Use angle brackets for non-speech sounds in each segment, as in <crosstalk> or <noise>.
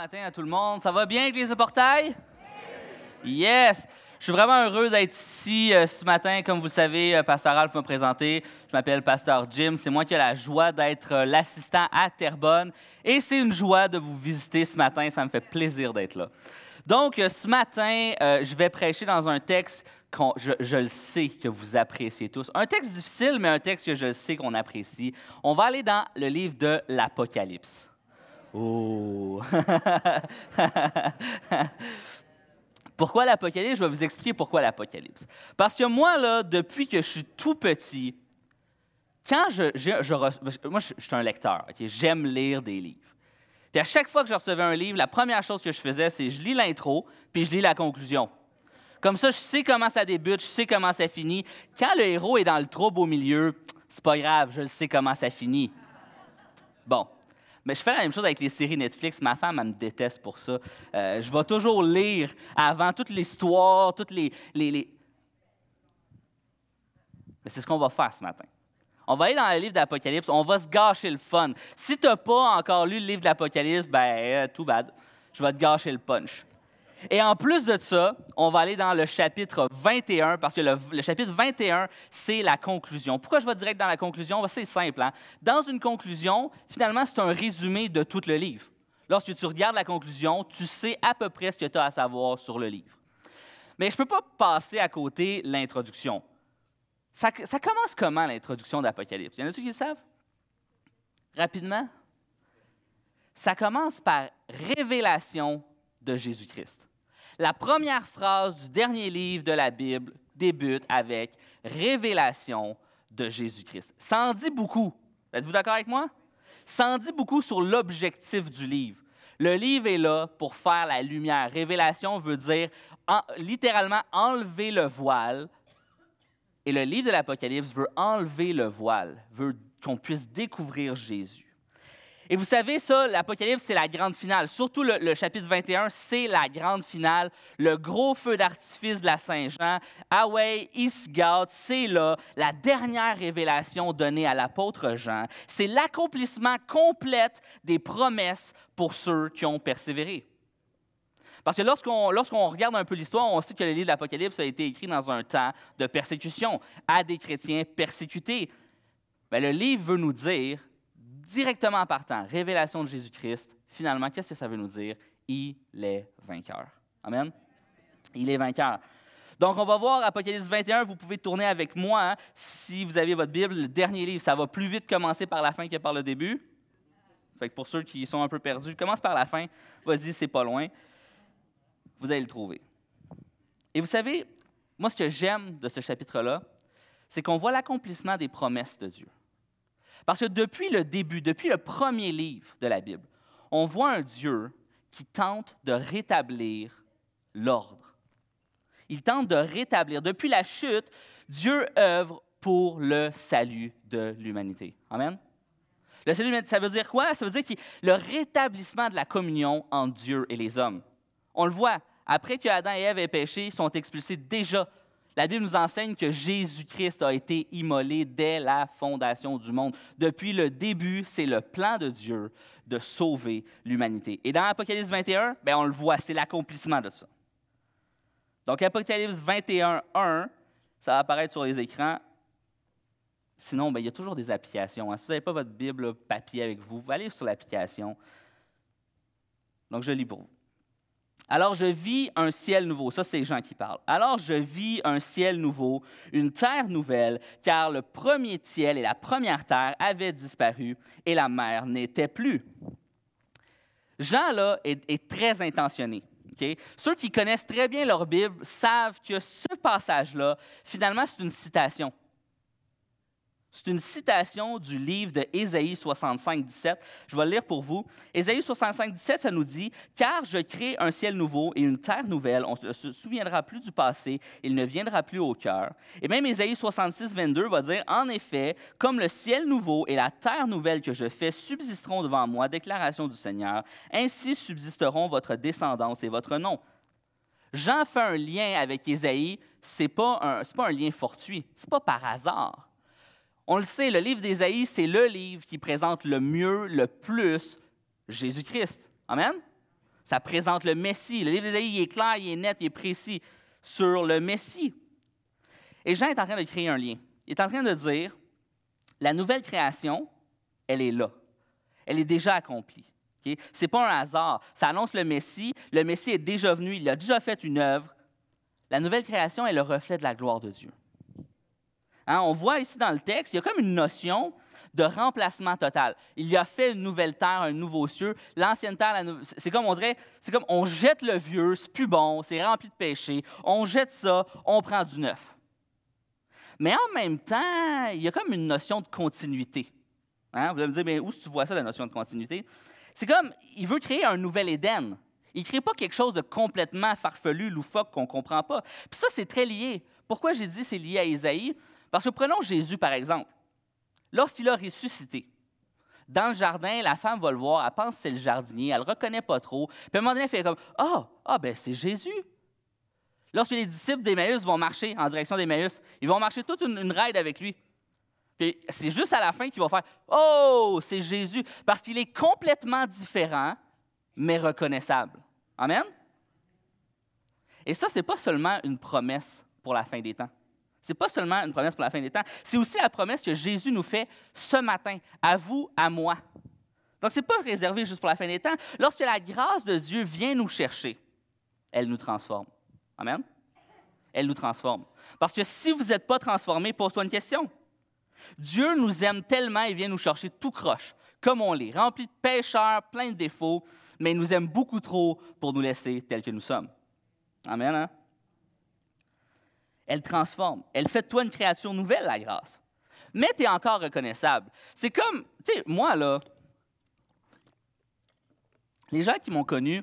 matin à tout le monde. Ça va bien avec les portails? Yes! Je suis vraiment heureux d'être ici euh, ce matin. Comme vous savez, euh, Pasteur Ralph m'a présenté. Je m'appelle Pasteur Jim. C'est moi qui ai la joie d'être euh, l'assistant à Terrebonne. Et c'est une joie de vous visiter ce matin. Ça me fait plaisir d'être là. Donc, ce matin, je vais prêcher dans un texte que je, le sais que vous appréciez tous. Un texte difficile, mais un texte que je sais qu'on apprécie. On va aller dans le livre de l'Apocalypse. Oh <laughs> Pourquoi l'Apocalypse? Je vais vous expliquer pourquoi l'Apocalypse. Parce que moi, là, depuis que je suis tout petit, quand je, moi, je, suis un lecteur, j'aime lire des livres. Puis à chaque fois que je recevais un livre, la première chose que je faisais, c'est je lis l'intro, puis je lis la conclusion. Comme ça, je sais comment ça débute, je sais comment ça finit. Quand le héros est dans le trouble au milieu, c'est pas grave, je le sais comment ça finit. Bon, mais je fais la même chose avec les séries Netflix. Ma femme, elle me déteste pour ça. Euh, je vais toujours lire avant toute l'histoire, toutes les. les, les... Mais c'est ce qu'on va faire ce matin. On va aller dans le livre d'Apocalypse, on va se gâcher le fun. Si tu n'as pas encore lu le livre de l'Apocalypse, ben, euh, tout bad. Je vais te gâcher le punch. Et en plus de ça, on va aller dans le chapitre 21, parce que le, chapitre 21, c'est la conclusion. Pourquoi je vais direct dans la conclusion? C'est simple. Hein? Dans une conclusion, finalement, c'est un résumé de tout le livre. Lorsque tu regardes la conclusion, tu sais à peu près ce que tu as à savoir sur le livre. Mais je ne peux pas passer à côté l'introduction. Ça, commence comment l'introduction d'Apocalypse? Y en a-tu qui le savent? Rapidement? Ça commence par révélation de Jésus-Christ. La première phrase du dernier livre de la Bible débute avec Révélation de Jésus-Christ. Ça en dit beaucoup. Êtes-vous d'accord avec moi? Ça en dit beaucoup sur l'objectif du livre. Le livre est là pour faire la lumière. Révélation veut dire littéralement enlever le voile. Et le livre de l'Apocalypse veut enlever le voile, veut qu'on puisse découvrir Jésus. Et vous savez, ça, l'Apocalypse, c'est la grande finale. Surtout le, chapitre 21, c'est la grande finale. Le gros feu d'artifice de la Saint-Jean, Away, ah God», c'est là la dernière révélation donnée à l'apôtre Jean. C'est l'accomplissement complet des promesses pour ceux qui ont persévéré. Parce que lorsqu'on regarde un peu l'histoire, on sait que le livre de l'Apocalypse a été écrit dans un temps de persécution à des chrétiens persécutés. Mais le livre veut nous dire directement en partant, révélation de Jésus-Christ, finalement, qu'est-ce que ça veut nous dire? Il est vainqueur. Amen? Il est vainqueur. Donc, on va voir Apocalypse 21. Vous pouvez tourner avec moi hein, si vous avez votre Bible, le dernier livre. Ça va plus vite commencer par la fin que par le début. Fait que pour ceux qui sont un peu perdus, commence par la fin. Vas-y, c'est pas loin. Vous allez le trouver. Et vous savez, moi, ce que j'aime de ce chapitre-là, c'est qu'on voit l'accomplissement des promesses de Dieu. Parce que depuis le début, depuis le premier livre de la Bible, on voit un Dieu qui tente de rétablir l'ordre. Il tente de rétablir. Depuis la chute, Dieu œuvre pour le salut de l'humanité. Amen. Le salut, ça veut dire quoi? Ça veut dire le rétablissement de la communion entre Dieu et les hommes. On le voit, après que Adam et Ève aient péché, ils sont expulsés déjà la Bible nous enseigne que Jésus-Christ a été immolé dès la fondation du monde. Depuis le début, c'est le plan de Dieu de sauver l'humanité. Et dans Apocalypse 21, ben, on le voit, c'est l'accomplissement de ça. Donc Apocalypse 21, 1, ça va apparaître sur les écrans. Sinon, ben, il y a toujours des applications. Hein. Si vous n'avez pas votre Bible papier avec vous, vous allez sur l'application. Donc je lis pour vous. Alors je vis un ciel nouveau. Ça, c'est Jean qui parle. Alors je vis un ciel nouveau, une terre nouvelle, car le premier ciel et la première terre avaient disparu et la mer n'était plus. Jean, là, est, très intentionné. Ceux qui connaissent très bien leur Bible savent que ce passage-là, finalement, c'est une citation. C'est une citation du livre de Ésaïe 65, 17. Je vais le lire pour vous. Ésaïe 65, 17, ça nous dit Car je crée un ciel nouveau et une terre nouvelle. On ne se souviendra plus du passé, il ne viendra plus au cœur. Et même Ésaïe 66, 22 va dire En effet, comme le ciel nouveau et la terre nouvelle que je fais subsisteront devant moi, déclaration du Seigneur, ainsi subsisteront votre descendance et votre nom. Jean fais un lien avec Ésaïe, ce n'est pas, pas, un lien fortuit, ce n'est pas par hasard on le sait, le livre d'Ésaïe, c'est le livre qui présente le mieux, le plus Jésus-Christ. Amen? Ça présente le Messie. Le livre d'Ésaïe, est clair, il est net, il est précis sur le Messie. Et Jean est en train de créer un lien. Il est en train de dire, la nouvelle création, elle est là. Elle est déjà accomplie. Ce n'est pas un hasard. Ça annonce le Messie. Le Messie est déjà venu. Il a déjà fait une œuvre. La nouvelle création est le reflet de la gloire de Dieu. Hein, on voit ici dans le texte, il y a comme une notion de remplacement total. Il y a fait une nouvelle terre, un nouveau ciel. L'ancienne terre, c'est comme on dirait, c'est comme on jette le vieux, c'est plus bon, c'est rempli de péché. On jette ça, on prend du neuf. Mais en même temps, il y a comme une notion de continuité. Hein, vous allez me dire, mais où tu vois ça, la notion de continuité? C'est comme, il veut créer un nouvel Éden. Il ne crée pas quelque chose de complètement farfelu, loufoque, qu'on ne comprend pas. Puis ça, c'est très lié. Pourquoi j'ai dit c'est lié à Isaïe? Parce que prenons Jésus, par exemple. Lorsqu'il a ressuscité, dans le jardin, la femme va le voir, elle pense que c'est le jardinier, elle ne le reconnaît pas trop. Puis à un moment donné, elle fait comme Ah, oh, ah, ben c'est Jésus. Lorsque les disciples d'Emmaüs vont marcher en direction d'Emmaüs, ils vont marcher toute une, raide avec lui. Puis c'est juste à la fin qu'ils vont faire Oh, c'est Jésus, parce qu'il est complètement différent, mais reconnaissable. Amen? Et ça, ce n'est pas seulement une promesse pour la fin des temps n'est pas seulement une promesse pour la fin des temps, c'est aussi la promesse que Jésus nous fait ce matin, à vous, à moi. Donc, ce n'est pas réservé juste pour la fin des temps. Lorsque la grâce de Dieu vient nous chercher, elle nous transforme. Amen? Elle nous transforme. Parce que si vous n'êtes pas transformé, pose-toi une question. Dieu nous aime tellement, il vient nous chercher tout croche, comme on l'est, rempli de pécheurs, plein de défauts, mais il nous aime beaucoup trop pour nous laisser tels que nous sommes. Amen? Hein? elle transforme, elle fait de toi une créature nouvelle, la grâce. Mais tu es encore reconnaissable. C'est comme, tu sais, moi, là, les gens qui m'ont connu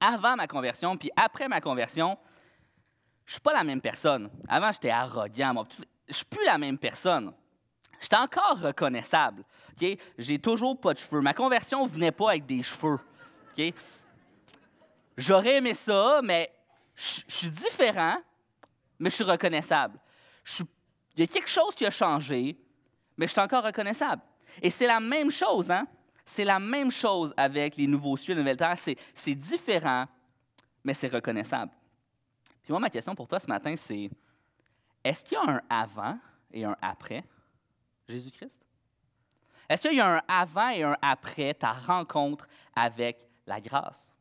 avant ma conversion, puis après ma conversion, je suis pas la même personne. Avant, j'étais arrogant. Je suis plus la même personne. J'étais encore reconnaissable. Ok, J'ai toujours pas de cheveux. Ma conversion venait pas avec des cheveux. J'aurais aimé ça, mais je suis différent, mais je suis reconnaissable. Il y a quelque chose qui a changé, mais je suis encore reconnaissable. Et c'est la même chose, hein? C'est la même chose avec les nouveaux cieux, la nouvelle terre. C'est différent, mais c'est reconnaissable. Puis moi, ma question pour toi ce matin, c'est est-ce qu'il y a un avant et un après Jésus-Christ? Est-ce qu'il y a un avant et un après ta rencontre avec la grâce?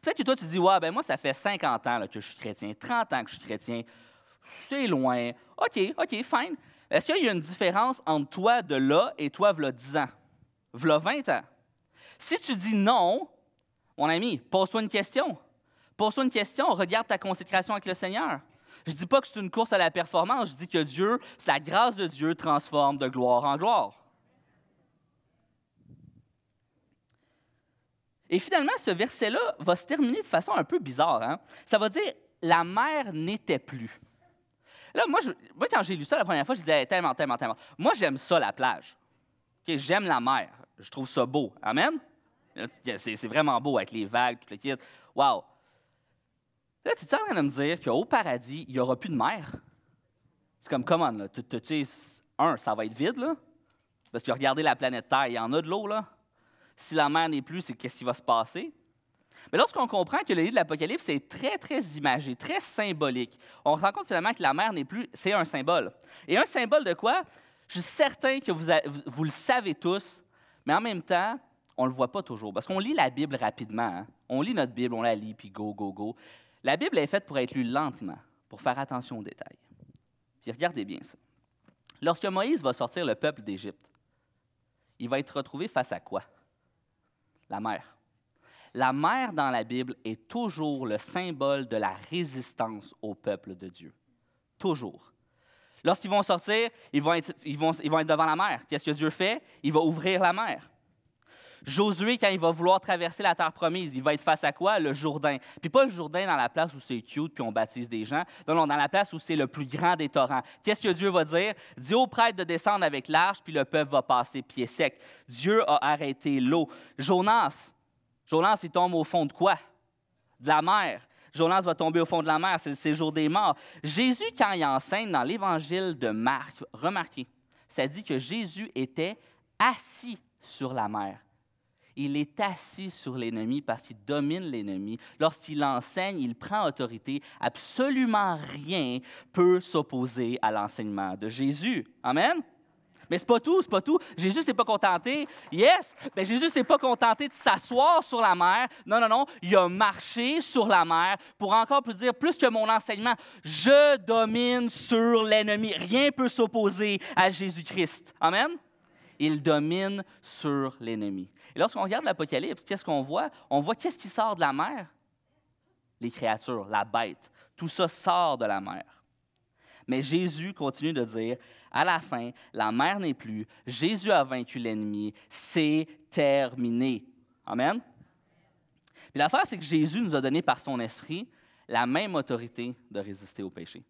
Peut-être que toi, tu dis, ouais, ben moi, ça fait 50 ans que je suis chrétien, 30 ans que je suis chrétien. C'est loin. OK, OK, fine. Est-ce qu'il y a une différence entre toi de là et toi, v'là 10 ans? V'là 20 ans? Si tu dis non, mon ami, pose-toi une question. Pose-toi une question, regarde ta consécration avec le Seigneur. Je ne dis pas que c'est une course à la performance, je dis que Dieu, c'est la grâce de Dieu transforme de gloire en gloire. Et finalement, ce verset-là va se terminer de façon un peu bizarre. Hein. Ça va dire La mer n'était plus. Là, moi, quand j'ai lu ça la première fois, je disais tellement, tellement, tellement. Moi, j'aime ça, la plage. j'aime la mer. Je trouve ça beau. Amen? C'est vraiment beau avec les vagues, tout le kit. Wow! Là, tu es en train de me dire qu'au paradis, il n'y aura plus de mer? C'est comme, comment, là? Tu sais, un, ça va être vide, là? Parce que regardez la planète Terre, il y en a de l'eau, là si la mer n'est plus, c'est qu'est-ce qui va se passer. Mais lorsqu'on comprend que le livre de l'Apocalypse est très, très imagé, très symbolique, on se rend compte finalement que la mer n'est plus, c'est un symbole. Et un symbole de quoi? Je suis certain que vous, le savez tous, mais en même temps, on ne le voit pas toujours. Parce qu'on lit la Bible rapidement. Hein. On lit notre Bible, on la lit, puis go, go, go. La Bible est faite pour être lue lentement, pour faire attention aux détails. Puis regardez bien ça. Lorsque Moïse va sortir le peuple d'Égypte, il va être retrouvé face à quoi? la mer. La mer dans la Bible est toujours le symbole de la résistance au peuple de Dieu. Toujours. Lorsqu'ils vont sortir, ils vont, être, devant la mer. Qu'est-ce que Dieu fait? Il va ouvrir la mer. Josué, quand il va vouloir traverser la terre promise, il va être face à quoi? Le Jourdain. Puis pas le Jourdain dans la place où c'est cute puis on baptise des gens. Non, non, dans la place où c'est le plus grand des torrents. Qu'est-ce que Dieu va dire? Dis au prêtre de descendre avec l'arche, puis le peuple va passer pied sec. Dieu a arrêté l'eau. Jonas, Jonas, il tombe au fond de quoi? De la mer. Jonas va tomber au fond de la mer, c'est le séjour des morts. Jésus, quand il enseigne dans l'évangile de Marc, remarquez, ça dit que Jésus était assis sur la mer. Il est assis sur l'ennemi parce qu'il domine l'ennemi. Lorsqu'il enseigne, il prend autorité. Absolument rien peut s'opposer à l'enseignement de Jésus. Amen. Mais c'est pas tout, c'est pas tout. Jésus s'est pas contenté. Yes, mais Jésus s'est pas contenté de s'asseoir sur la mer. Non, non, non. Il a marché sur la mer pour encore plus dire plus que mon enseignement. Je domine sur l'ennemi. Rien peut s'opposer à Jésus-Christ. Amen. Il domine sur l'ennemi. Et lorsqu'on regarde l'Apocalypse, qu'est-ce qu'on voit? On voit qu'est-ce qui sort de la mer? Les créatures, la bête. Tout ça sort de la mer. Mais Jésus continue de dire, à la fin, la mer n'est plus, Jésus a vaincu l'ennemi, c'est terminé. Amen? Puis l'affaire, c'est que Jésus nous a donné par son esprit la même autorité de résister au péché.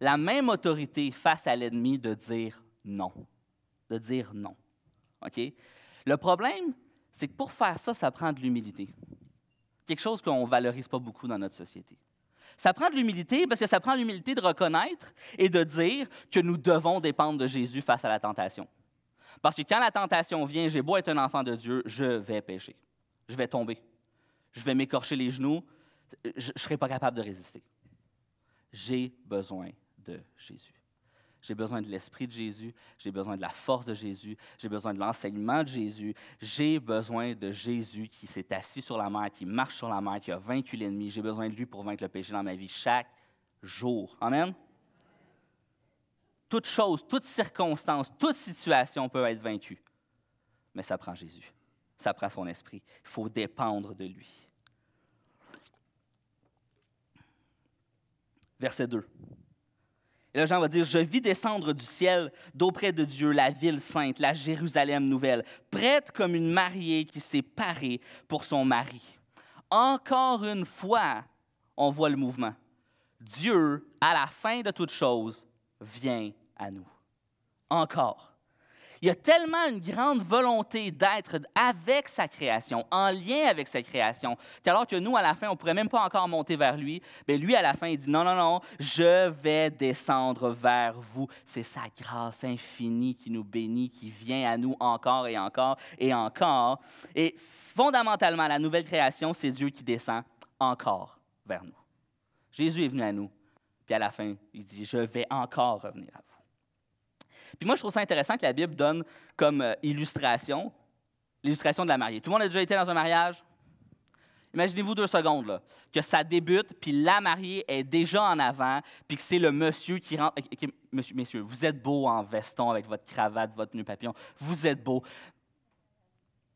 La même autorité face à l'ennemi de dire non. De dire non. OK? Le problème, c'est que pour faire ça, ça prend de l'humilité. Quelque chose qu'on ne valorise pas beaucoup dans notre société. Ça prend de l'humilité parce que ça prend l'humilité de reconnaître et de dire que nous devons dépendre de Jésus face à la tentation. Parce que quand la tentation vient, j'ai beau être un enfant de Dieu, je vais pécher. Je vais tomber. Je vais m'écorcher les genoux. Je ne serai pas capable de résister. J'ai besoin de Jésus. J'ai besoin de l'Esprit de Jésus, j'ai besoin de la force de Jésus, j'ai besoin de l'enseignement de Jésus, j'ai besoin de Jésus qui s'est assis sur la mer, qui marche sur la mer, qui a vaincu l'ennemi. J'ai besoin de lui pour vaincre le péché dans ma vie chaque jour. Amen. Toute chose, toute circonstance, toute situation peut être vaincue, mais ça prend Jésus, ça prend son esprit. Il faut dépendre de lui. Verset 2. Et là, Jean va dire, je vis descendre du ciel d'auprès de Dieu la ville sainte, la Jérusalem nouvelle, prête comme une mariée qui s'est parée pour son mari. Encore une fois, on voit le mouvement. Dieu, à la fin de toute chose, vient à nous. Encore. Il y a tellement une grande volonté d'être avec sa création, en lien avec sa création, qu'alors que nous, à la fin, on ne pourrait même pas encore monter vers lui, mais ben lui, à la fin, il dit non, non, non, je vais descendre vers vous. C'est sa grâce infinie qui nous bénit, qui vient à nous encore et encore et encore. Et fondamentalement, la nouvelle création, c'est Dieu qui descend encore vers nous. Jésus est venu à nous, puis à la fin, il dit, je vais encore revenir à vous. Puis moi, je trouve ça intéressant que la Bible donne comme euh, illustration l'illustration de la mariée. Tout le monde a déjà été dans un mariage? Imaginez-vous deux secondes, que ça débute, puis la mariée est déjà en avant, puis que c'est le monsieur qui rentre. Euh, monsieur, messieurs, vous êtes beau en veston avec votre cravate, votre nœud papillon. Vous êtes beau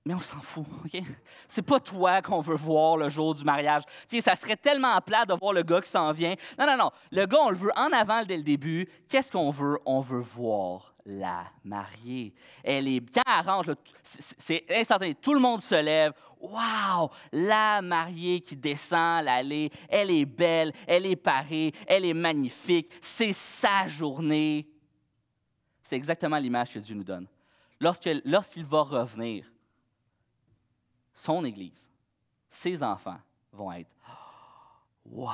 mais on s'en fout, OK? C'est pas toi qu'on veut voir le jour du mariage. ça serait tellement plat de voir le gars qui s'en vient. Non, non, non. Le gars, on le veut en avant dès le début. Qu'est-ce qu'on veut? On veut voir la mariée. Elle est bien arrange. C'est instantané. Tout le monde se lève. Wow! La mariée qui descend l'allée, elle est belle, elle est parée, elle est magnifique. C'est sa journée. C'est exactement l'image que Dieu nous donne. Lorsqu'il va revenir, son Église, ses enfants vont être <gasps> Wow!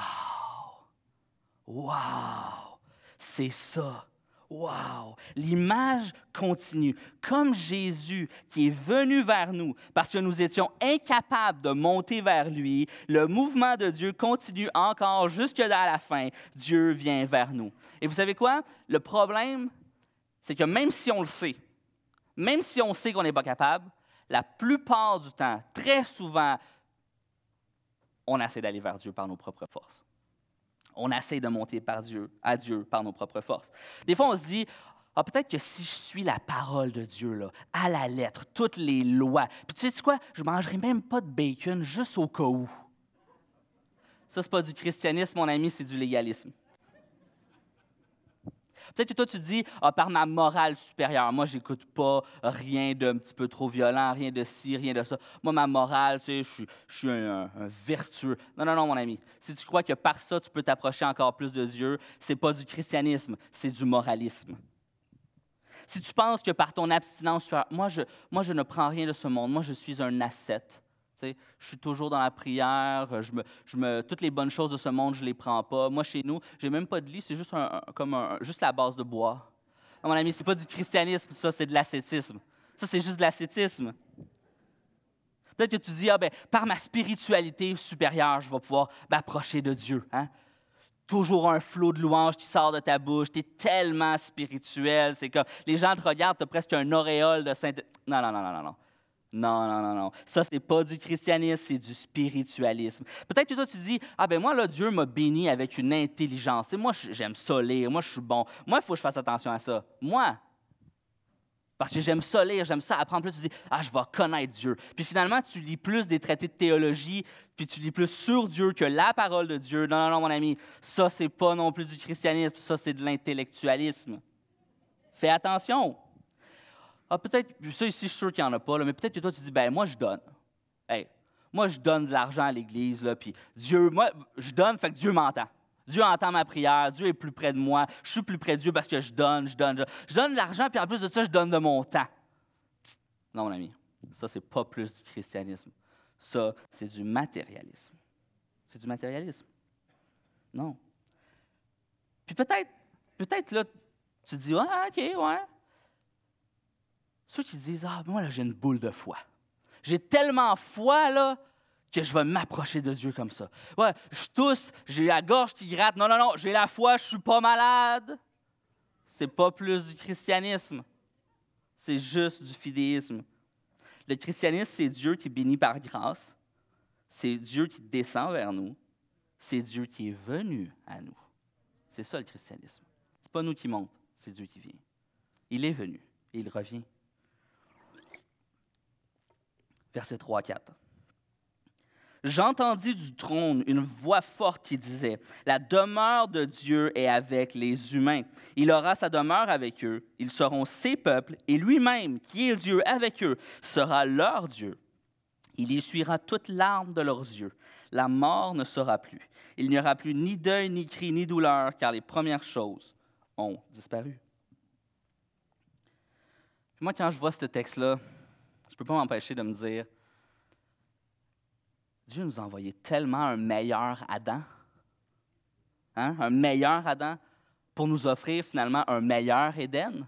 Wow! C'est ça! Wow! L'image continue. Comme Jésus qui est venu vers nous parce que nous étions incapables de monter vers lui, le mouvement de Dieu continue encore jusque à la fin. Dieu vient vers nous. Et vous savez quoi? Le problème, c'est que même si on le sait, même si on sait qu'on n'est pas capable, la plupart du temps, très souvent, on essaie d'aller vers Dieu par nos propres forces. On essaie de monter par Dieu, à Dieu par nos propres forces. Des fois, on se dit, ah, peut-être que si je suis la parole de Dieu, là, à la lettre, toutes les lois, puis tu sais quoi, je mangerai même pas de bacon juste au cas où. Ça, c'est pas du christianisme, mon ami, c'est du légalisme. Peut-être que toi, tu te dis, ah, par ma morale supérieure, moi, je n'écoute pas rien d'un petit peu trop violent, rien de ci, rien de ça. Moi, ma morale, tu sais, je suis, un, vertueux. Non, non, non, mon ami. Si tu crois que par ça, tu peux t'approcher encore plus de Dieu, c'est pas du christianisme, c'est du moralisme. Si tu penses que par ton abstinence, moi je, moi, je ne prends rien de ce monde, moi, je suis un ascète je suis toujours dans la prière, euh, je je me, toutes les bonnes choses de ce monde, je ne les prends pas. Moi, chez nous, j'ai même pas de lit, c'est juste, un, comme juste la base de bois. Ah, mon ami, c'est pas du christianisme, ça, c'est de l'ascétisme. Ça, c'est juste de l'ascétisme. Peut-être que tu dis, ah, ben, par ma spiritualité supérieure, je vais pouvoir m'approcher de Dieu. Hein. Toujours un flot de louanges qui sort de ta bouche, tu es tellement spirituel, c'est comme les gens te regardent, tu as presque un auréole de saint. Non, non, non, non, non. Non, non, non, non. Ça, n'est pas du christianisme, c'est du spiritualisme. Peut-être que toi, tu dis, ah ben moi, là, Dieu m'a béni avec une intelligence. Et moi, j'aime ça lire, moi, je suis bon. Moi, il faut que je fasse attention à ça. Moi. Parce que j'aime ça lire, j'aime ça apprendre. Plus tu dis, ah, je vais connaître Dieu. Puis finalement, tu lis plus des traités de théologie, puis tu lis plus sur Dieu que la parole de Dieu. Non, non, non, mon ami, ça, c'est pas non plus du christianisme, ça, c'est de l'intellectualisme. Fais attention. Ah, peut-être, ça ici, je suis sûr qu'il n'y en a pas, mais peut-être que toi, tu dis, ben moi, je donne. Hey, moi, je donne de l'argent à l'Église, là, puis Dieu, moi, je donne, fait que Dieu m'entend. Dieu entend ma prière, Dieu est plus près de moi, je suis plus près de Dieu parce que je donne, je donne, je, donne de l'argent, puis en plus de ça, je donne de mon temps. Non, mon ami, ça, c'est pas plus du christianisme. Ça, c'est du matérialisme. C'est du matérialisme. Non. Puis peut-être, peut-être là, tu dis, ouais, OK, ouais, ceux qui disent Ah, moi, là, j'ai une boule de foi. J'ai tellement foi, là, que je vais m'approcher de Dieu comme ça. Ouais, je tousse, j'ai la gorge qui gratte. Non, non, non, j'ai la foi, je suis pas malade. C'est pas plus du christianisme. C'est juste du fidéisme. Le christianisme, c'est Dieu qui bénit par grâce. C'est Dieu qui descend vers nous. C'est Dieu qui est venu à nous. C'est ça le christianisme. C'est pas nous qui montons, c'est Dieu qui vient. Il est venu et il revient versets 3 à 4. J'entendis du trône une voix forte qui disait, La demeure de Dieu est avec les humains. Il aura sa demeure avec eux. Ils seront ses peuples, et lui-même, qui est Dieu avec eux, sera leur Dieu. Il essuiera toute larmes de leurs yeux. La mort ne sera plus. Il n'y aura plus ni deuil, ni cri, ni douleur, car les premières choses ont disparu. Moi, quand je vois ce texte-là, je peux pas m'empêcher de me dire, Dieu nous a envoyé tellement un meilleur Adam, hein? un meilleur Adam, pour nous offrir finalement un meilleur Éden.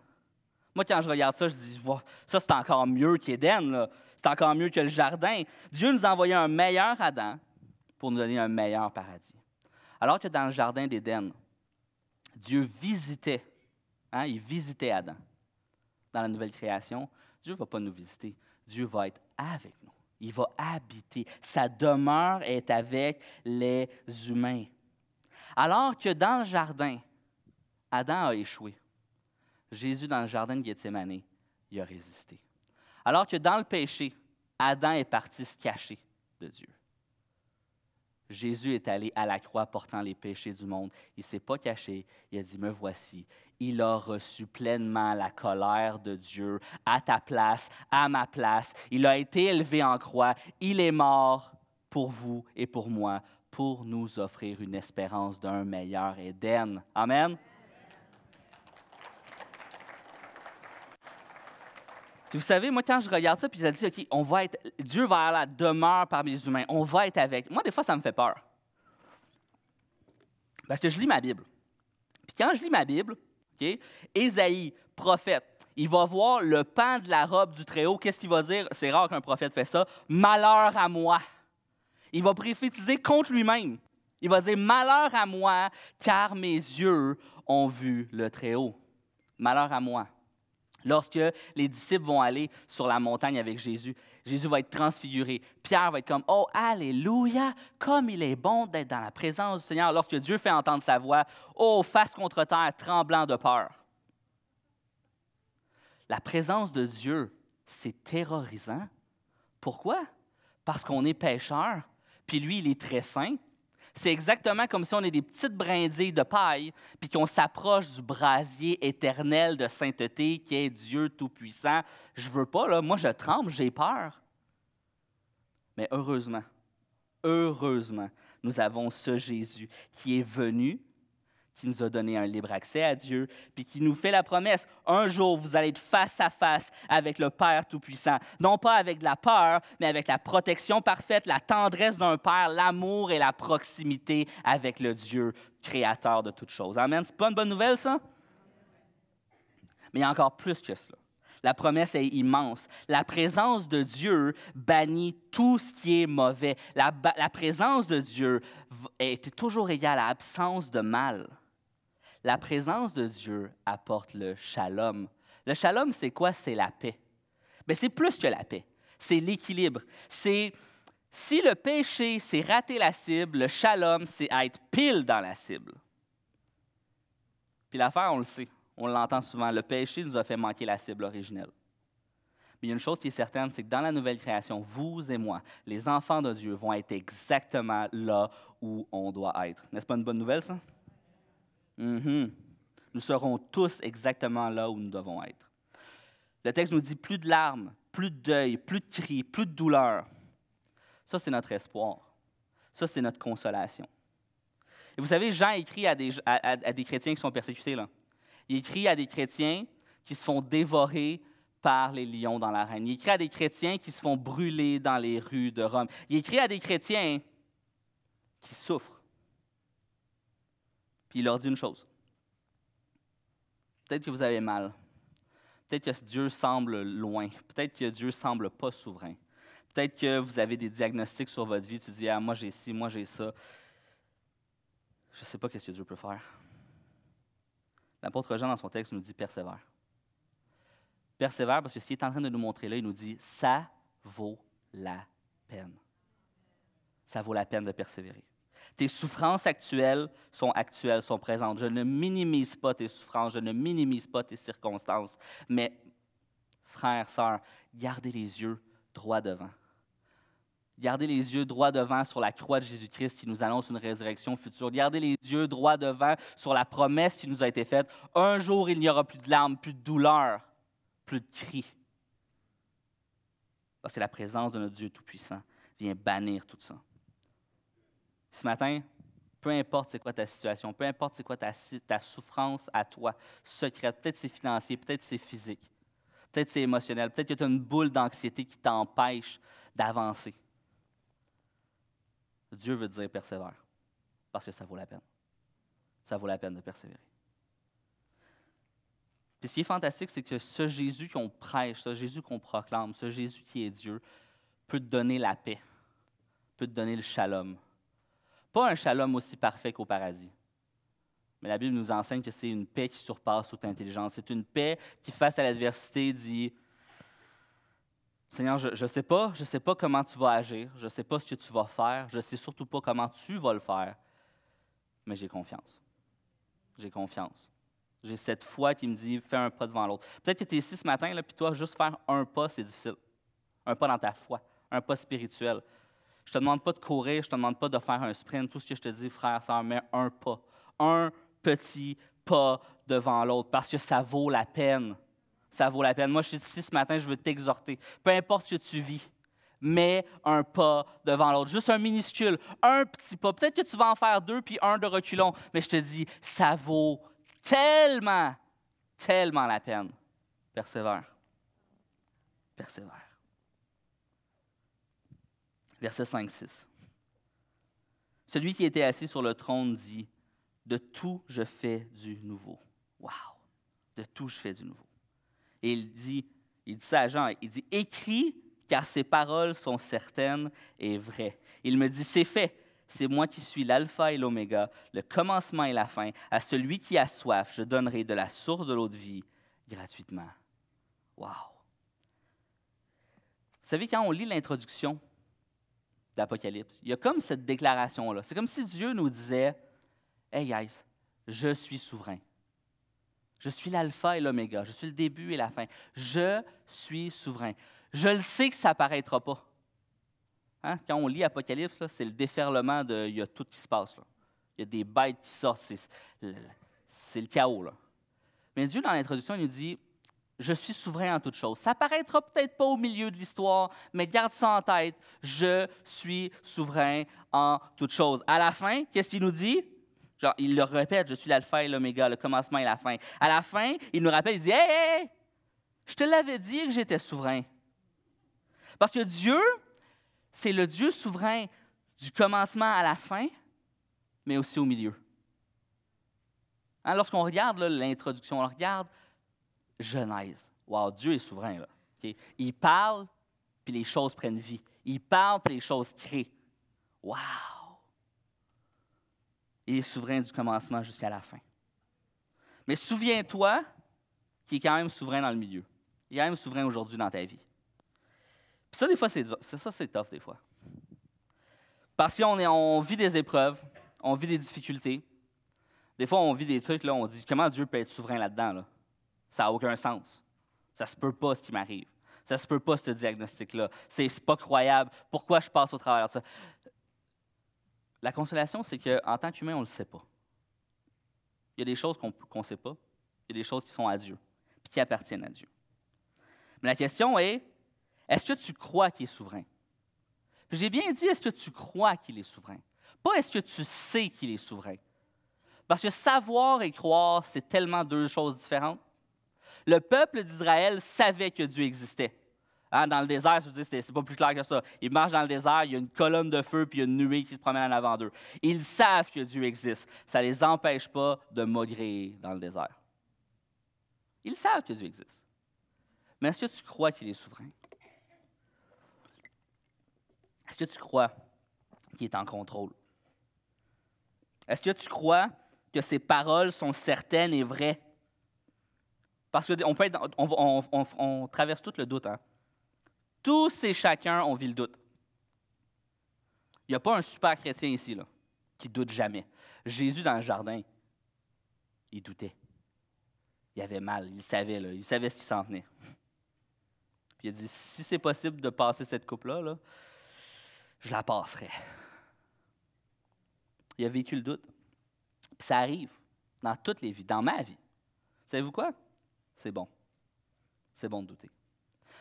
Moi, quand je regarde ça, je dis, ça c'est encore mieux qu'Éden, c'est encore mieux que le jardin. Dieu nous a envoyé un meilleur Adam pour nous donner un meilleur paradis. Alors que dans le jardin d'Éden, Dieu visitait, hein, il visitait Adam. Dans la nouvelle création, Dieu ne va pas nous visiter, Dieu va être avec nous. Il va habiter. Sa demeure est avec les humains. Alors que dans le jardin, Adam a échoué. Jésus, dans le jardin de Gethsemane, il a résisté. Alors que dans le péché, Adam est parti se cacher de Dieu. Jésus est allé à la croix portant les péchés du monde. Il ne s'est pas caché. Il a dit, me voici il a reçu pleinement la colère de Dieu à ta place, à ma place. Il a été élevé en croix, il est mort pour vous et pour moi, pour nous offrir une espérance d'un meilleur Éden. Amen. vous savez, moi, quand je regarde ça, puis je dis, OK, on va être, Dieu va à la demeure parmi les humains, on va être avec. Moi, des fois, ça me fait peur. Parce que je lis ma Bible. Puis quand je lis ma Bible, Ésaïe, prophète, il va voir le pan de la robe du Très-Haut. Qu'est-ce qu'il va dire? C'est rare qu'un prophète fait ça. Malheur à moi. Il va prophétiser contre lui-même. Il va dire Malheur à moi, car mes yeux ont vu le Très-Haut. Malheur à moi. Lorsque les disciples vont aller sur la montagne avec Jésus, Jésus va être transfiguré. Pierre va être comme, oh, alléluia, comme il est bon d'être dans la présence du Seigneur lorsque Dieu fait entendre sa voix, oh, face contre terre, tremblant de peur. La présence de Dieu, c'est terrorisant. Pourquoi? Parce qu'on est pécheur, puis lui, il est très saint, c'est exactement comme si on est des petites brindilles de paille, puis qu'on s'approche du brasier éternel de sainteté qui est Dieu Tout-Puissant. Je veux pas, là, moi je tremble, j'ai peur. Mais heureusement, heureusement, nous avons ce Jésus qui est venu, qui nous a donné un libre accès à Dieu, puis qui nous fait la promesse, un jour vous allez être face à face avec le Père Tout-Puissant, non pas avec de la peur, mais avec la protection parfaite, la tendresse d'un Père, l'amour et la proximité avec le Dieu créateur de toutes choses. Amen, c'est pas une bonne nouvelle ça? Mais il y a encore plus que cela. La promesse est immense. La présence de Dieu bannit tout ce qui est mauvais. La, la présence de Dieu était toujours égale à l'absence de mal. La présence de Dieu apporte le shalom. Le shalom, c'est quoi? C'est la paix. Mais c'est plus que la paix. C'est l'équilibre. C'est si le péché, c'est rater la cible, le shalom, c'est être pile dans la cible. Puis l'affaire, on le sait, on l'entend souvent, le péché nous a fait manquer la cible originelle. Mais il y a une chose qui est certaine, c'est que dans la nouvelle création, vous et moi, les enfants de Dieu, vont être exactement là où on doit être. N'est-ce pas une bonne nouvelle, ça? Mhm. Nous serons tous exactement là où nous devons être. Le texte nous dit plus de larmes, plus de deuil, plus de cris, plus de douleur. Ça, c'est notre espoir. Ça, c'est notre consolation. Et vous savez, Jean écrit à des, chrétiens qui sont persécutés. Là. Il écrit à des chrétiens qui se font dévorer par les lions dans la l'arène. Il écrit à des chrétiens qui se font brûler dans les rues de Rome. Il écrit à des chrétiens qui souffrent il leur dit une chose. Peut-être que vous avez mal. Peut-être que Dieu semble loin. Peut-être que Dieu semble pas souverain. Peut-être que vous avez des diagnostics sur votre vie. Tu dis, ah, moi j'ai ci, moi j'ai ça. Je ne sais pas ce que Dieu peut faire. L'apôtre Jean, dans son texte, nous dit persévère. Persévère parce que s'il est en train de nous montrer là, il nous dit, ça vaut la peine. Ça vaut la peine de persévérer. Tes souffrances actuelles sont actuelles, sont présentes. Je ne minimise pas tes souffrances, je ne minimise pas tes circonstances. Mais, frères, sœurs, gardez les yeux droit devant. Gardez les yeux droit devant sur la croix de Jésus-Christ qui nous annonce une résurrection future. Gardez les yeux droit devant sur la promesse qui nous a été faite. Un jour, il n'y aura plus de larmes, plus de douleurs, plus de cris. Parce que la présence de notre Dieu Tout-Puissant vient bannir tout ça. Ce matin, peu importe c'est quoi ta situation, peu importe c'est quoi ta, souffrance à toi, secrète, peut-être c'est financier, peut-être c'est physique, peut-être c'est émotionnel, peut-être que tu as une boule d'anxiété qui t'empêche d'avancer. Dieu veut dire persévère, parce que ça vaut la peine. Ça vaut la peine de persévérer. Puis ce qui est fantastique, c'est que ce Jésus qu'on prêche, ce Jésus qu'on proclame, ce Jésus qui est Dieu, peut te donner la paix, peut te donner le shalom, pas un shalom aussi parfait qu'au paradis. Mais la Bible nous enseigne que c'est une paix qui surpasse toute intelligence. C'est une paix qui, face à l'adversité, dit Seigneur, je ne sais pas, je sais pas comment tu vas agir, je ne sais pas ce que tu vas faire, je ne sais surtout pas comment tu vas le faire, mais j'ai confiance. J'ai confiance. J'ai cette foi qui me dit fais un pas devant l'autre. Peut-être que tu es ici ce matin, là, puis toi, juste faire un pas, c'est difficile. Un pas dans ta foi, un pas spirituel. Je ne te demande pas de courir, je ne te demande pas de faire un sprint. Tout ce que je te dis, frère, ça mets un pas, un petit pas devant l'autre, parce que ça vaut la peine. Ça vaut la peine. Moi, je suis ici ce matin, je veux t'exhorter. Peu importe ce que tu vis, mets un pas devant l'autre. Juste un minuscule, un petit pas. Peut-être que tu vas en faire deux, puis un de reculons, mais je te dis, ça vaut tellement, tellement la peine. Persévère. Persévère. Verset 5-6. Celui qui était assis sur le trône dit, De tout je fais du nouveau. Wow! De tout je fais du nouveau. Et il dit, il dit ça à Jean, il dit, Écris, car ses paroles sont certaines et vraies. Il me dit, C'est fait, c'est moi qui suis l'alpha et l'oméga, le commencement et la fin. À celui qui a soif, je donnerai de la source de l'eau de vie gratuitement. Wow! Vous savez, quand on lit l'introduction d'Apocalypse, il y a comme cette déclaration-là. C'est comme si Dieu nous disait Hey guys, je suis souverain. Je suis l'alpha et l'oméga. Je suis le début et la fin. Je suis souverain. Je le sais que ça paraîtra pas. Hein? Quand on lit Apocalypse, c'est le déferlement de il y a tout qui se passe. Il y a des bêtes qui sortent. C'est le, chaos. Mais Dieu, dans l'introduction, il nous dit je suis souverain en toutes choses. Ça paraîtra peut-être pas au milieu de l'histoire, mais garde ça en tête. Je suis souverain en toutes choses. À la fin, qu'est-ce qu'il nous dit? Genre, il le répète, je suis l'alpha et l'oméga, le commencement et la fin. À la fin, il nous rappelle, il dit, hey, je te l'avais dit que j'étais souverain. Parce que Dieu, c'est le Dieu souverain du commencement à la fin, mais aussi au milieu. Hein, lorsqu'on regarde l'introduction, on regarde Genèse. Wow, Dieu est souverain, là. Il parle, puis les choses prennent vie. Il parle, puis les choses créent. Wow! Il est souverain du commencement jusqu'à la fin. Mais souviens-toi qu'il est quand même souverain dans le milieu. Il est quand même souverain aujourd'hui dans ta vie. Puis ça, des fois, c'est ça, c'est tough, des fois. Parce qu'on vit des épreuves, on vit des difficultés. Des fois, on vit des trucs, là, on dit comment Dieu peut être souverain là-dedans. Là? Ça n'a aucun sens. Ça ne se peut pas ce qui m'arrive. Ça ne se peut pas ce diagnostic-là. C'est pas croyable. Pourquoi je passe au travers de ça? La consolation, c'est qu'en tant qu'humain, on ne le sait pas. Il y a des choses qu'on ne sait pas. Il y a des choses qui sont à Dieu, puis qui appartiennent à Dieu. Mais la question est, est-ce que tu crois qu'il est souverain? J'ai bien dit, est-ce que tu crois qu'il est souverain? Pas est-ce que tu sais qu'il est souverain. Parce que savoir et croire, c'est tellement deux choses différentes. Le peuple d'Israël savait que Dieu existait. Hein, dans le désert, c'est pas plus clair que ça. Ils marchent dans le désert, il y a une colonne de feu, puis il y a une nuée qui se promène en avant d'eux. Ils savent que Dieu existe. Ça ne les empêche pas de maugréer dans le désert. Ils savent que Dieu existe. Mais est-ce que tu crois qu'il est souverain? Est-ce que tu crois qu'il est en contrôle? Est-ce que tu crois que ses paroles sont certaines et vraies? Parce qu'on on, traverse tout le doute. Hein. Tous et chacun, ont vit le doute. Il n'y a pas un super chrétien ici là, qui doute jamais. Jésus, dans le jardin, il doutait. Il avait mal, il savait, il savait ce qui s'en venait. Puis il a dit, si c'est possible de passer cette coupe-là, là, je la passerai. Il a vécu le doute. Puis ça arrive dans toutes les vies, dans ma vie. Savez-vous quoi? c'est bon. C'est bon de douter.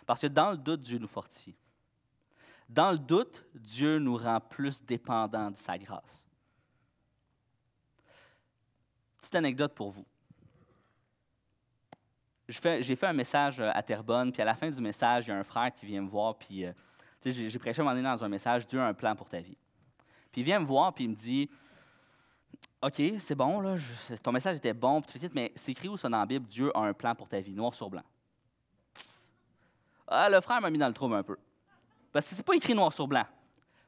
Parce que dans le doute, Dieu nous fortifie. Dans le doute, Dieu nous rend plus dépendants de sa grâce. Petite anecdote pour vous. J'ai fait un message euh, à Terrebonne, puis à la fin du message, il y a un frère qui vient me voir, puis euh, j'ai prêché un moment donné dans un message Dieu a un plan pour ta vie. Puis il vient me voir, puis il me dit OK, c'est bon, là, ton message était bon, mais c'est écrit où ça dans la Bible? Dieu a un plan pour ta vie, noir sur blanc. Ah, le frère m'a mis dans le trouble un peu. Parce que c'est pas écrit noir sur blanc.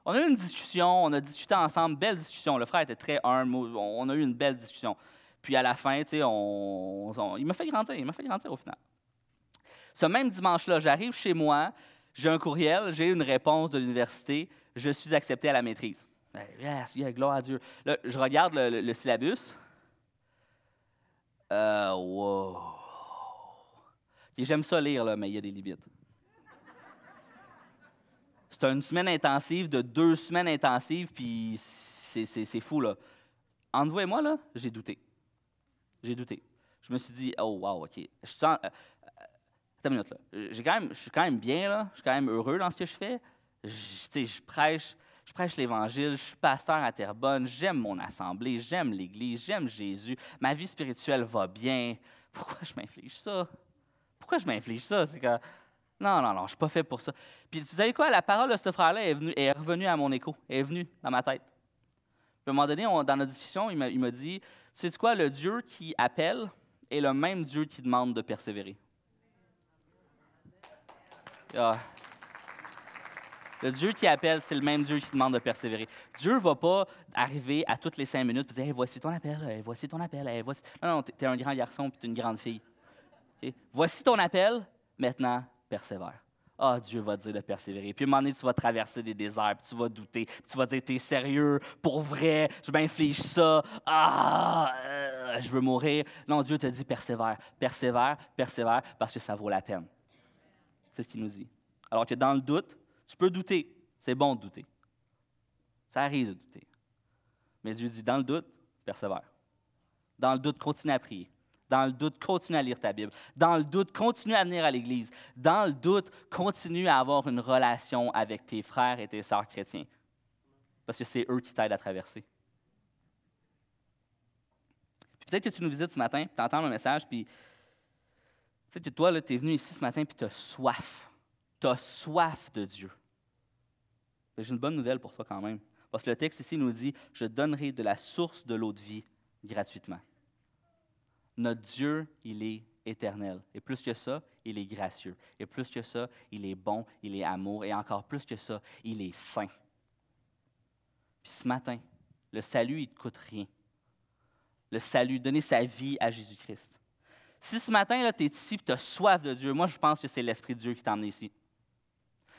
On a eu une discussion, on a discuté ensemble, belle discussion. Le frère était très humble, on a eu une belle discussion. Puis à la fin, tu sais, il m'a fait grandir, il m'a fait grandir au final. Ce même dimanche-là, j'arrive chez moi, j'ai un courriel, j'ai une réponse de l'université, je suis accepté à la maîtrise. Ben, yes, yeah, gloire à Dieu. je regarde le, syllabus. Euh, wow. J'aime ça lire, là, mais il y a des limites. C'est une semaine intensive, de deux semaines intensives, puis c'est fou, là. Entre vous et moi, là, j'ai douté. J'ai douté. Je me suis dit, oh, wow, OK. Je sens. Euh, euh, quand je suis quand même bien, là. Je suis quand même heureux dans ce que je fais. je prêche je prêche l'Évangile, je suis pasteur à Terrebonne, j'aime mon assemblée, j'aime l'Église, j'aime Jésus, ma vie spirituelle va bien. Pourquoi je m'inflige ça? Pourquoi je m'inflige ça? C'est que, non, non, non, je ne suis pas fait pour ça. Puis tu savez quoi? La parole de ce frère-là est, revenue à mon écho, est venue dans ma tête. Puis à un moment donné, dans notre discussion, il m'a dit, tu sais quoi, le Dieu qui appelle est le même Dieu qui demande de persévérer. Ah. Le Dieu qui appelle, c'est le même Dieu qui demande de persévérer. Dieu ne va pas arriver à toutes les cinq minutes et dire voici ton appel, voici ton appel, voici. Non, non, tu es un grand garçon puis tu es une grande fille. Voici ton appel, maintenant, persévère. Ah, oh, Dieu va te dire de persévérer. Puis à un moment donné, tu vas traverser des déserts, puis tu vas douter, puis tu vas dire T'es sérieux, pour vrai, je m'inflige ça, ah, euh, je veux mourir. Non, Dieu te dit persévère, persévère, persévère, parce que ça vaut la peine. C'est ce qu'il nous dit. Alors que dans le doute, tu peux douter. C'est bon de douter. Ça arrive de douter. Mais Dieu dit, dans le doute, persévère. Dans le doute, continue à prier. Dans le doute, continue à lire ta Bible. Dans le doute, continue à venir à l'Église. Dans le doute, continue à avoir une relation avec tes frères et tes sœurs chrétiens. Parce que c'est eux qui t'aident à traverser. peut-être que tu nous visites ce matin, tu entends le message, puis peut-être que toi, tu es venu ici ce matin, puis tu as soif tu soif de Dieu. J'ai une bonne nouvelle pour toi quand même. Parce que le texte ici nous dit, je donnerai de la source de l'eau de vie gratuitement. Notre Dieu, il est éternel. Et plus que ça, il est gracieux. Et plus que ça, il est bon, il est amour. Et encore plus que ça, il est saint. Puis ce matin, le salut, il ne te coûte rien. Le salut, donner sa vie à Jésus-Christ. Si ce matin, tu es ici tu as soif de Dieu, moi, je pense que c'est l'Esprit de Dieu qui t'a ici.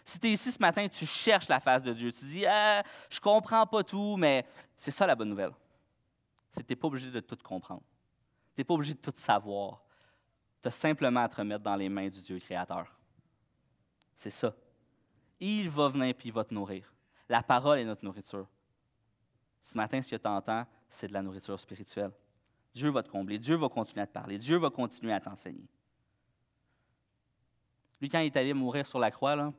Si tu es ici ce matin, tu cherches la face de Dieu. Tu dis, ah, je comprends pas tout, mais c'est ça la bonne nouvelle. C'est tu n'es pas obligé de tout comprendre. Tu n'es pas obligé de tout savoir. Tu as simplement à te remettre dans les mains du Dieu créateur. C'est ça. Il va venir puis il va te nourrir. La parole est notre nourriture. Ce matin, ce que tu entends, c'est de la nourriture spirituelle. Dieu va te combler, Dieu va continuer à te parler, Dieu va continuer à t'enseigner. Lui, quand il est allé mourir sur la croix, là,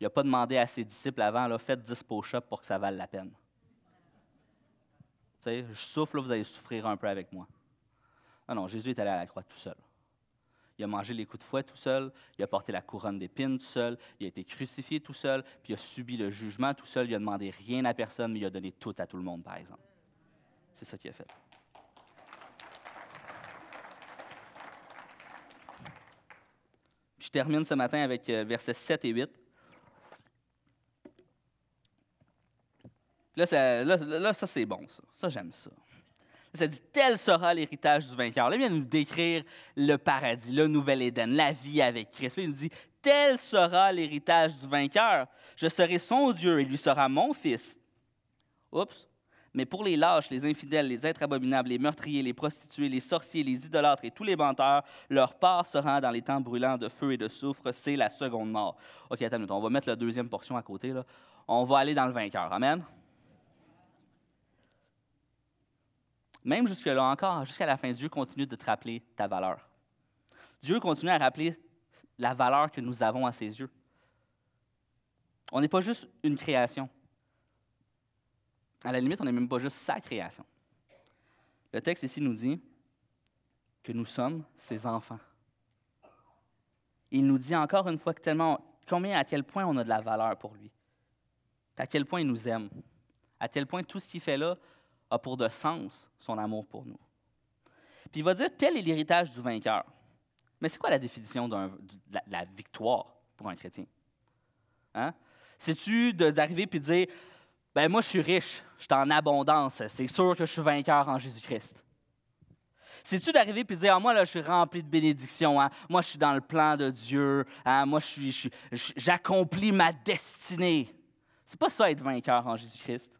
il n'a pas demandé à ses disciples avant, là, faites 10 shop pour que ça vale la peine. Tu sais, je souffle, là, vous allez souffrir un peu avec moi. Non, non, Jésus est allé à la croix tout seul. Il a mangé les coups de fouet tout seul, il a porté la couronne d'épines tout seul, il a été crucifié tout seul, puis il a subi le jugement tout seul, il a demandé rien à personne, mais il a donné tout à tout le monde, par exemple. C'est ça qu'il a fait. Je termine ce matin avec euh, versets 7 et 8. Là, ça, c'est bon, ça. Ça, j'aime ça. Ça dit tel sera l'héritage du vainqueur. Là, il vient nous décrire le paradis, le nouvel Éden, la vie avec Christ. Là, il nous dit tel sera l'héritage du vainqueur. Je serai son Dieu et lui sera mon fils. Oups. Mais pour les lâches, les infidèles, les êtres abominables, les meurtriers, les prostituées, les sorciers, les idolâtres et tous les menteurs, leur part sera dans les temps brûlants de feu et de soufre, c'est la seconde mort. OK, attends on va mettre la deuxième portion à côté. Là. On va aller dans le vainqueur. Amen. Même jusque-là encore, jusqu'à la fin, Dieu continue de te rappeler ta valeur. Dieu continue à rappeler la valeur que nous avons à ses yeux. On n'est pas juste une création. À la limite, on n'est même pas juste sa création. Le texte ici nous dit que nous sommes ses enfants. Il nous dit encore une fois que tellement, combien, à quel point on a de la valeur pour lui, à quel point il nous aime, à quel point tout ce qu'il fait là, a pour de sens son amour pour nous. Puis il va dire, tel est l'héritage du vainqueur. Mais c'est quoi la définition de la, victoire pour un chrétien? Hein? C'est-tu d'arriver puis de dire, ben moi je suis riche, je suis en abondance, c'est sûr que je suis vainqueur en Jésus-Christ. C'est-tu d'arriver puis de dire, ah, moi, là, je suis rempli de bénédictions, hein? moi, je suis dans le plan de Dieu, hein? moi, j'accomplis je suis, j'accomplis ma destinée. C'est pas ça être vainqueur en Jésus-Christ.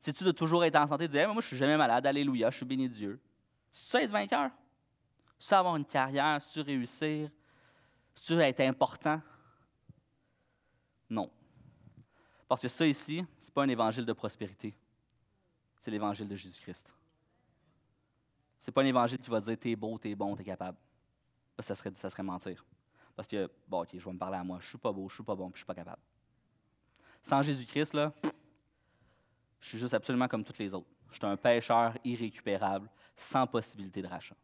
C'est-tu de toujours être en santé, de dire Moi, je suis jamais malade, alléluia, je suis béni de Dieu. C'est ça être vainqueur. C'est avoir une carrière, c'est réussir, c'est être important. Non. Parce que ça ici, c'est pas un évangile de prospérité. C'est l'évangile de Jésus-Christ. C'est pas un évangile qui va dire t'es beau, t'es bon, t'es capable. ça serait, ça serait mentir. Parce que, bon, OK, je vais me parler à moi. Je suis pas beau, je suis pas bon, je je suis pas capable. Sans Jésus-Christ, là, je suis juste absolument comme toutes les autres. Je suis un pêcheur irrécupérable, sans possibilité de rachat.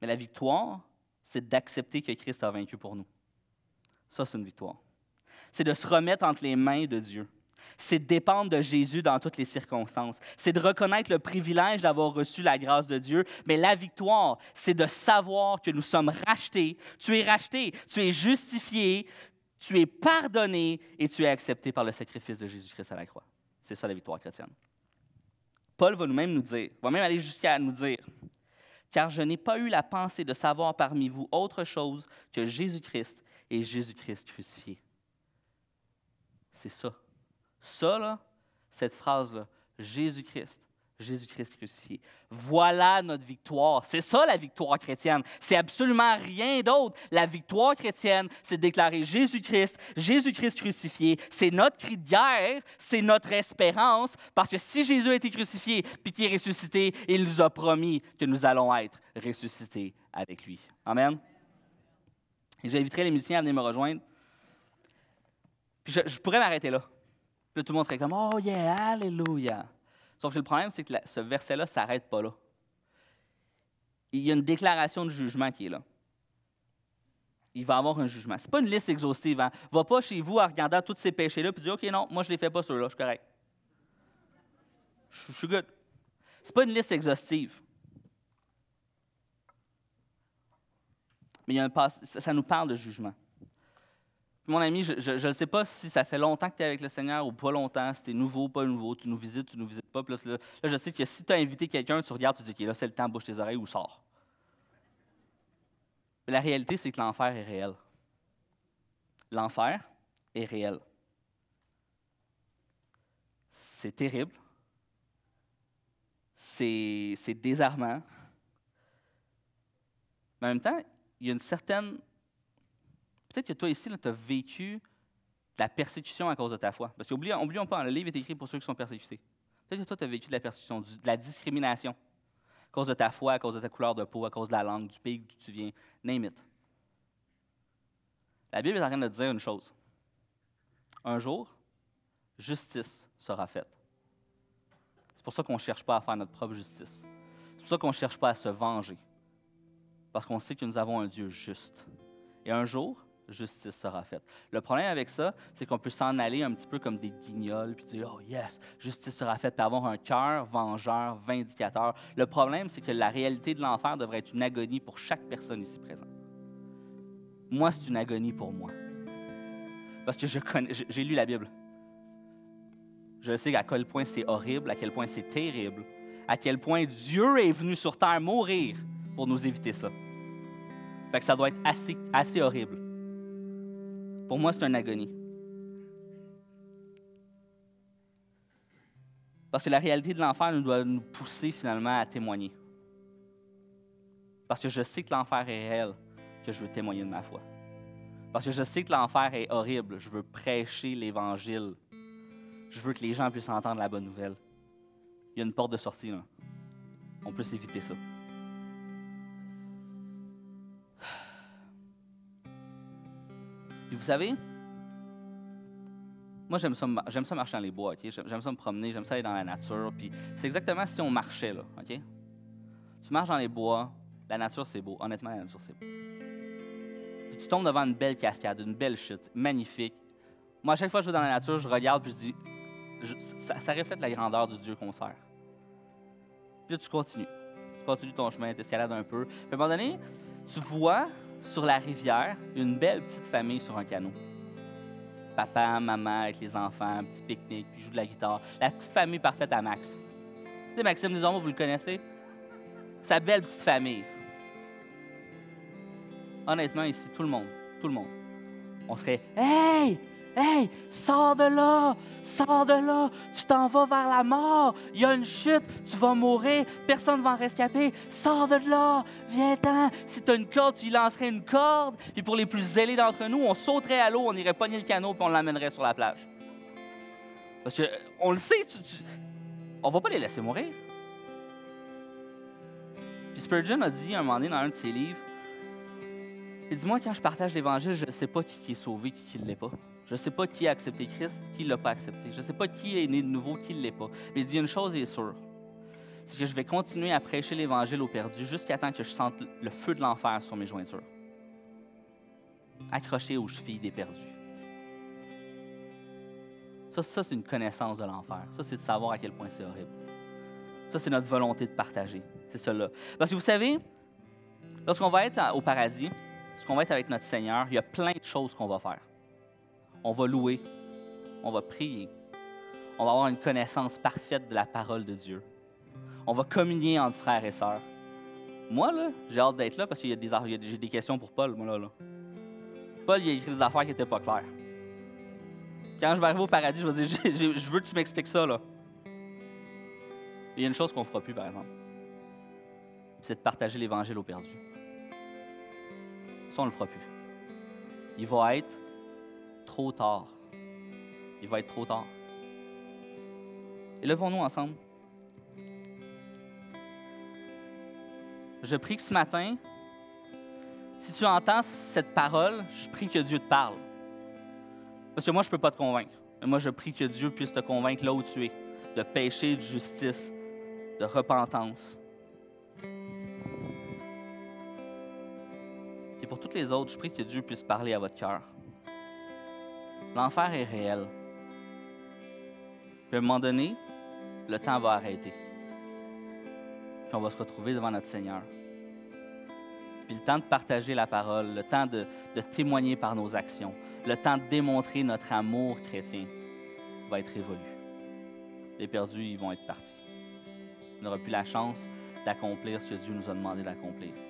Mais la victoire, c'est d'accepter que Christ a vaincu pour nous. Ça, c'est une victoire. C'est de se remettre entre les mains de Dieu. C'est de dépendre de Jésus dans toutes les circonstances. C'est de reconnaître le privilège d'avoir reçu la grâce de Dieu. Mais la victoire, c'est de savoir que nous sommes rachetés. Tu es racheté, tu es justifié, tu es pardonné et tu es accepté par le sacrifice de Jésus-Christ à la croix. C'est ça la victoire chrétienne. Paul va nous-même nous dire, va même aller jusqu'à nous dire, car je n'ai pas eu la pensée de savoir parmi vous autre chose que Jésus-Christ et Jésus-Christ crucifié. C'est ça. Ça, cette phrase-là, Jésus-Christ, Jésus-Christ crucifié. Voilà notre victoire. C'est ça la victoire chrétienne. C'est absolument rien d'autre. La victoire chrétienne, c'est déclarer Jésus-Christ, Jésus-Christ crucifié. C'est notre cri de guerre, c'est notre espérance, parce que si Jésus a été crucifié puis qu'il est ressuscité, il nous a promis que nous allons être ressuscités avec lui. Amen. J'inviterai les musiciens à venir me rejoindre. Puis je, pourrais m'arrêter là. tout le monde serait comme Oh yeah, Alléluia. Sauf que le problème, c'est que ce verset-là ne s'arrête pas là. Il y a une déclaration de jugement qui est là. Il va avoir un jugement. Ce n'est pas une liste exhaustive. Hein? Va pas chez vous en regardant tous ces péchés-là et dire OK, non, moi, je ne les fais pas ceux-là, je suis correct. Je suis good. Ce n'est pas une liste exhaustive. Mais il y a un ça nous parle de jugement. Mon ami, je ne sais pas si ça fait longtemps que tu es avec le Seigneur ou pas longtemps, si tu es nouveau pas nouveau, tu nous visites, tu nous visites pas. là, je sais que si tu as invité quelqu'un, tu regardes, tu dis, OK, là, c'est le temps, bouche tes oreilles ou sors. Mais la réalité, c'est que l'enfer est réel. L'enfer est réel. C'est terrible. C'est désarmant. Mais en même temps, il y a une certaine Peut-être que toi ici, tu as vécu de la persécution à cause de ta foi. Parce qu'oublions oublions pas, hein, le livre est écrit pour ceux qui sont persécutés. Peut-être que toi, tu as vécu de la persécution, de la discrimination à cause de ta foi, à cause de ta couleur de peau, à cause de la langue, du pays d'où tu viens, name it. La Bible est en train de dire une chose. Un jour, justice sera faite. C'est pour ça qu'on ne cherche pas à faire notre propre justice. C'est pour ça qu'on ne cherche pas à se venger. Parce qu'on sait que nous avons un Dieu juste. Et un jour, justice sera faite. Le problème avec ça, c'est qu'on peut s'en aller un petit peu comme des guignols, puis dire, oh yes, justice sera faite, puis avoir un cœur vengeur, vindicateur. Le problème, c'est que la réalité de l'enfer devrait être une agonie pour chaque personne ici présente. Moi, c'est une agonie pour moi. Parce que je connais, j'ai lu la Bible. Je sais à quel point c'est horrible, à quel point c'est terrible, à quel point Dieu est venu sur terre mourir pour nous éviter ça. que ça doit être assez horrible. Pour moi, c'est une agonie. Parce que la réalité de l'enfer nous doit nous pousser finalement à témoigner. Parce que je sais que l'enfer est réel, que je veux témoigner de ma foi. Parce que je sais que l'enfer est horrible, je veux prêcher l'Évangile. Je veux que les gens puissent entendre la bonne nouvelle. Il y a une porte de sortie, On peut s'éviter ça. Puis vous savez, moi, j'aime ça, marcher dans les bois, J'aime ça me promener, j'aime ça aller dans la nature. Puis c'est exactement si on marchait, là, OK? Tu marches dans les bois, la nature, c'est beau. Honnêtement, la nature, c'est beau. Puis tu tombes devant une belle cascade, une belle chute, magnifique. Moi, à chaque fois que je vais dans la nature, je regarde puis je dis, ça, ça, reflète la grandeur du Dieu qu'on sert. Puis là, tu continues. Tu continues ton chemin, tu escalades un peu. Puis à un moment donné, tu vois sur la rivière, une belle petite famille sur un canot. Papa, maman, avec les enfants, un petit pique-nique, puis joue de la guitare. La petite famille parfaite à Max. Tu sais, Maxime disons vous le connaissez? Sa belle petite famille. Honnêtement, ici, tout le monde, tout le monde. On serait Hey! Hey, sors de là, sors de là, tu t'en vas vers la mort, il y a une chute, tu vas mourir, personne ne va en rescaper, sors de là, viens-t'en. Si tu as une corde, tu y lancerais une corde, puis pour les plus zélés d'entre nous, on sauterait à l'eau, on irait pogner le canot, puis on l'amènerait sur la plage. Parce que, on le sait, tu, on va pas les laisser mourir. Puis Spurgeon a dit un moment donné dans un de ses livres, « moi, quand je partage l'Évangile, je ne sais pas qui, qui est sauvé, qui ne l'est pas. Je ne sais pas qui a accepté Christ, qui ne l'a pas accepté. Je ne sais pas qui est né de nouveau, qui ne l'est pas. Mais il dit une chose est sûre c'est que je vais continuer à prêcher l'Évangile aux perdus jusqu'à temps que je sente le feu de l'enfer sur mes jointures, accroché aux chevilles des perdus. Ça, ça c'est une connaissance de l'enfer. Ça, c'est de savoir à quel point c'est horrible. Ça, c'est notre volonté de partager. C'est cela. Parce que vous savez, lorsqu'on va être au paradis, lorsqu'on va être avec notre Seigneur, il y a plein de choses qu'on va faire on va louer, on va prier, on va avoir une connaissance parfaite de la parole de Dieu. On va communier entre frères et sœurs. Moi, là, j'ai hâte d'être là parce qu'il y a des, j'ai des questions pour Paul, moi, là, Paul, il a écrit des affaires qui n'étaient pas claires. Quand je vais arriver au paradis, je vais dire, <laughs> je, je veux que tu m'expliques ça, là. Il y a une chose qu'on ne fera plus, par exemple. C'est de partager l'Évangile aux perdus. Ça, on ne le fera plus. Il va être trop tard. Il va être trop tard. Et levons-nous ensemble. Je prie que ce matin, si tu entends cette parole, je prie que Dieu te parle. Parce que moi, je ne peux pas te convaincre. Mais moi, je prie que Dieu puisse te convaincre là où tu es, de péché, de justice, de repentance. Et pour toutes les autres, je prie que Dieu puisse parler à votre cœur. L'enfer est réel. Puis à un moment donné, le temps va arrêter. Puis on va se retrouver devant notre Seigneur. Puis le temps de partager la parole, le temps de, témoigner par nos actions, le temps de démontrer notre amour chrétien va être évolué. Les perdus, ils vont être partis. On n'aura plus la chance d'accomplir ce que Dieu nous a demandé d'accomplir.